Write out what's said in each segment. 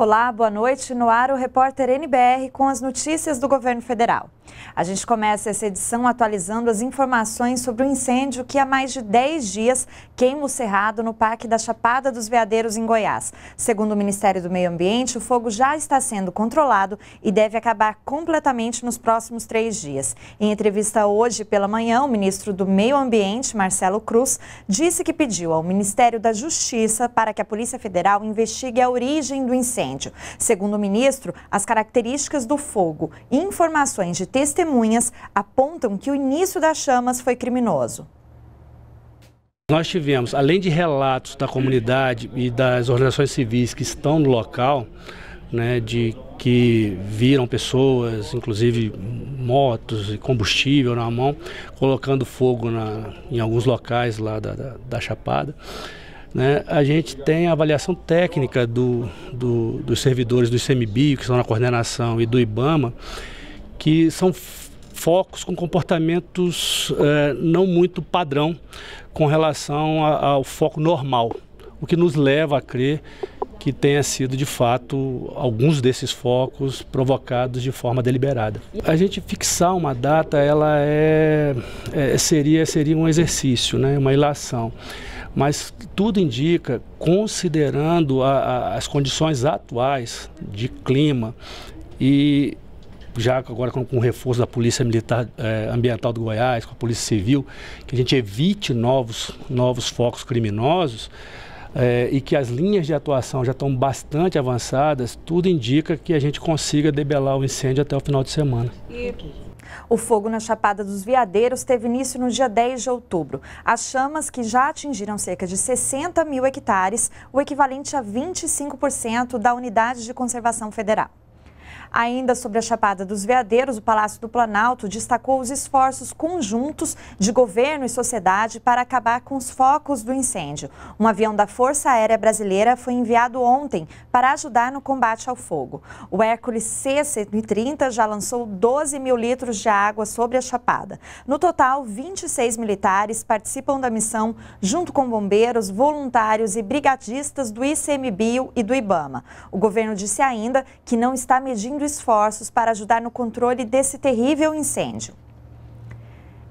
Olá, boa noite. No ar, o repórter NBR com as notícias do governo federal. A gente começa essa edição atualizando as informações sobre o incêndio que há mais de 10 dias queima o cerrado no Parque da Chapada dos Veadeiros, em Goiás. Segundo o Ministério do Meio Ambiente, o fogo já está sendo controlado e deve acabar completamente nos próximos três dias. Em entrevista hoje pela manhã, o ministro do Meio Ambiente, Marcelo Cruz, disse que pediu ao Ministério da Justiça para que a Polícia Federal investigue a origem do incêndio incêndio. Segundo o ministro, as características do fogo e informações de testemunhas apontam que o início das chamas foi criminoso. Nós tivemos, além de relatos da comunidade e das organizações civis que estão no local, né, de que viram pessoas, inclusive motos e combustível na mão, colocando fogo na, em alguns locais lá da, da, da Chapada. Né? A gente tem a avaliação técnica do, do, dos servidores do ICMBio, que estão na coordenação, e do IBAMA, que são focos com comportamentos eh, não muito padrão com relação a, ao foco normal, o que nos leva a crer que tenha sido de fato alguns desses focos provocados de forma deliberada. A gente fixar uma data, ela é, é seria seria um exercício, né, uma ilação mas tudo indica, considerando a, a, as condições atuais de clima e já agora com, com o reforço da Polícia Militar eh, Ambiental do Goiás, com a Polícia Civil, que a gente evite novos, novos focos criminosos eh, e que as linhas de atuação já estão bastante avançadas, tudo indica que a gente consiga debelar o incêndio até o final de semana. E o fogo na Chapada dos Veadeiros teve início no dia 10 de outubro. As chamas, que já atingiram cerca de 60 mil hectares, o equivalente a 25% da Unidade de Conservação Federal. Ainda sobre a Chapada dos Veadeiros, o Palácio do Planalto destacou os esforços conjuntos de governo e sociedade para acabar com os focos do incêndio. Um avião da Força Aérea Brasileira foi enviado ontem para ajudar no combate ao fogo. O Hércules C-130 já lançou 12 mil litros de água sobre a Chapada. No total, 26 militares participam da missão, junto com bombeiros, voluntários e brigadistas do ICMBio e do IBAMA. O governo disse ainda que não está medindo coordenando esforços para ajudar no controle desse terrível incêndio.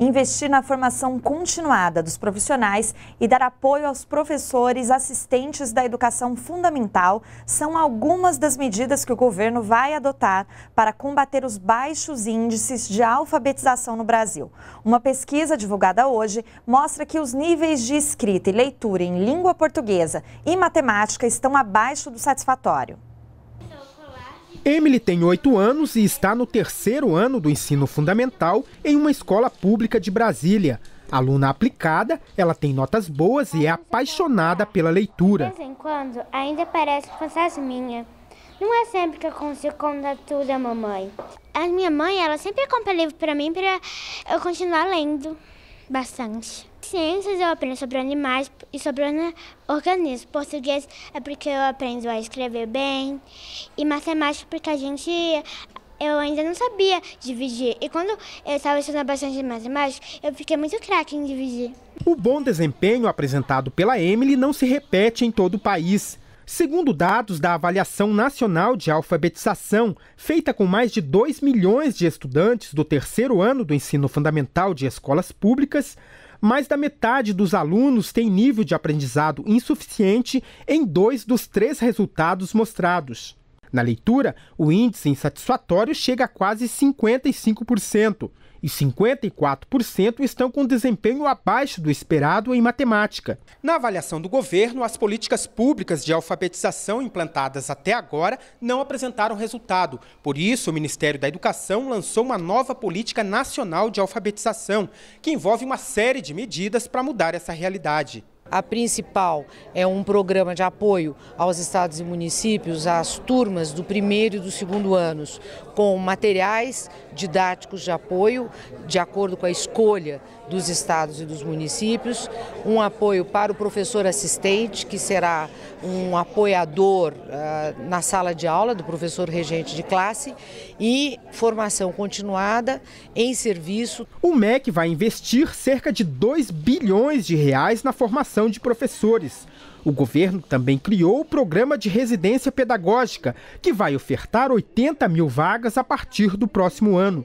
Investir na formação continuada dos profissionais e dar apoio aos professores assistentes da educação fundamental são algumas das medidas que o governo vai adotar para combater os baixos índices de alfabetização no Brasil. Uma pesquisa divulgada hoje mostra que os níveis de escrita e leitura em língua portuguesa e matemática estão abaixo do satisfatório. Emily tem 8 anos e está no terceiro ano do ensino fundamental em uma escola pública de Brasília. Aluna aplicada, ela tem notas boas e é apaixonada pela leitura. De vez em quando, ainda parece fantasminha. Não é sempre que eu consigo contar tudo à mamãe. A minha mãe, ela sempre compra livro para mim para eu continuar lendo bastante. Ciências eu aprendo sobre animais e sobre organismos. Português é porque eu aprendo a escrever bem. E matemática porque a gente eu ainda não sabia dividir. E quando eu estava estudando bastante matemática, eu fiquei muito craque em dividir. O bom desempenho apresentado pela Emily não se repete em todo o país. Segundo dados da Avaliação Nacional de Alfabetização, feita com mais de 2 milhões de estudantes do terceiro ano do ensino fundamental de escolas públicas, mais da metade dos alunos tem nível de aprendizado insuficiente em dois dos três resultados mostrados. Na leitura, o índice insatisfatório chega a quase 55%, e 54% estão com desempenho abaixo do esperado em matemática. Na avaliação do governo, as políticas públicas de alfabetização implantadas até agora não apresentaram resultado. Por isso, o Ministério da Educação lançou uma nova política nacional de alfabetização, que envolve uma série de medidas para mudar essa realidade. A principal é um programa de apoio aos estados e municípios, às turmas do primeiro e do segundo anos, com materiais didáticos de apoio, de acordo com a escolha dos estados e dos municípios, um apoio para o professor assistente, que será um apoiador uh, na sala de aula do professor regente de classe, e formação continuada em serviço. O MEC vai investir cerca de 2 bilhões de reais na formação formação de professores. O governo também criou o programa de residência pedagógica, que vai ofertar 80 mil vagas a partir do próximo ano.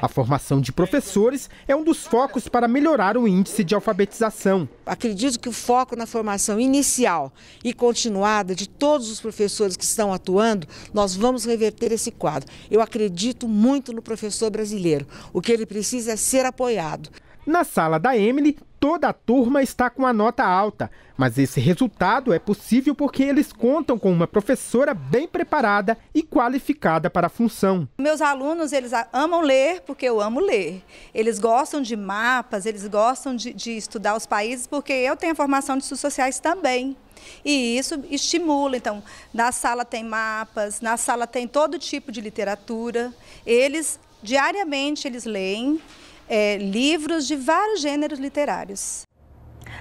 A formação de professores é um dos focos para melhorar o índice de alfabetização. Acredito que o foco na formação inicial e continuada de todos os professores que estão atuando, nós vamos reverter esse quadro. Eu acredito muito no professor brasileiro. O que ele precisa é ser apoiado. Na sala da Emily, toda a turma está com a nota alta, mas esse resultado é possível porque eles contam com uma professora bem preparada e qualificada para a função. Meus alunos, eles amam ler porque eu amo ler. Eles gostam de mapas, eles gostam de, de estudar os países porque eu tenho a formação de estudos sociais também. E isso estimula. Então, na sala tem mapas, na sala tem todo tipo de literatura. Eles diariamente eles leem é, livros de vários gêneros literários.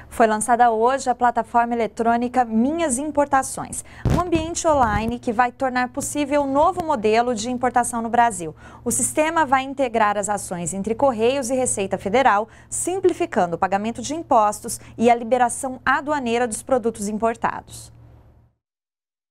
Foi lançada hoje a plataforma eletrônica Minhas Importações, um ambiente online que vai tornar possível um novo modelo de importação no Brasil. O sistema vai integrar as ações entre Correios e Receita Federal, simplificando o pagamento de impostos e a liberação aduaneira dos produtos importados.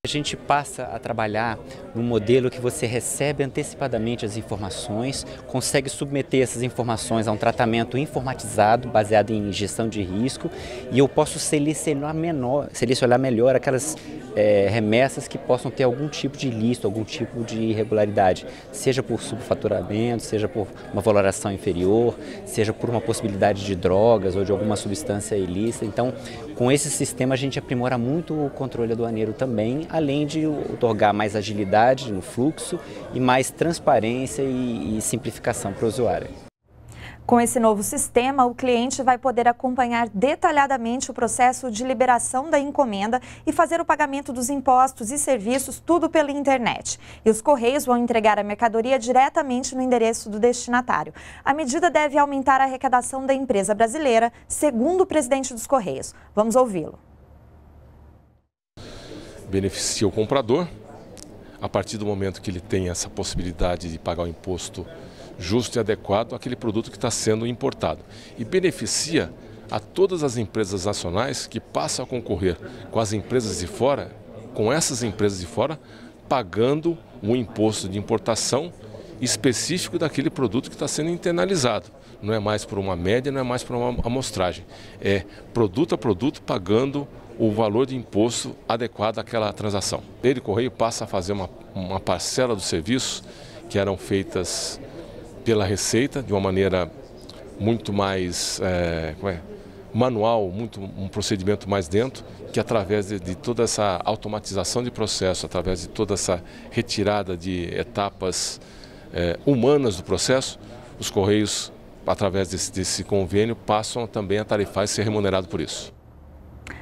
A gente passa a trabalhar num modelo que você recebe antecipadamente as informações, consegue submeter essas informações a um tratamento informatizado, baseado em gestão de risco, e eu posso selecionar, menor, selecionar melhor aquelas é, remessas que possam ter algum tipo de ilícito, algum tipo de irregularidade, seja por subfaturamento, seja por uma valoração inferior, seja por uma possibilidade de drogas ou de alguma substância ilícita. Então, com esse sistema, a gente aprimora muito o controle aduaneiro também além de otorgar mais agilidade no fluxo e mais transparência e, e simplificação para o usuário. Com esse novo sistema, o cliente vai poder acompanhar detalhadamente o processo de liberação da encomenda e fazer o pagamento dos impostos e serviços, tudo pela internet. E os correios vão entregar a mercadoria diretamente no endereço do destinatário. A medida deve aumentar a arrecadação da empresa brasileira, segundo o presidente dos Correios. Vamos ouvi-lo beneficia o comprador. A partir do momento que ele tem essa possibilidade de pagar o imposto justo e adequado àquele produto que está sendo importado. E beneficia a todas as empresas nacionais que passam a concorrer com as empresas de fora, com essas empresas de fora, pagando o imposto de importação específico daquele produto que está sendo internalizado. Não é mais por uma média, não é mais por uma amostragem. É produto a produto pagando o valor de imposto adequado àquela transação. Ele, Correio, passa a fazer uma, uma parcela dos serviços que eram feitas pela Receita de uma maneira muito mais é, é, manual, muito, um procedimento mais dentro, que através de, de, toda essa automatização de processo, através de toda essa retirada de etapas é, humanas do processo, os Correios, através desse, desse convênio, passam também a tarifar e ser remunerado por isso.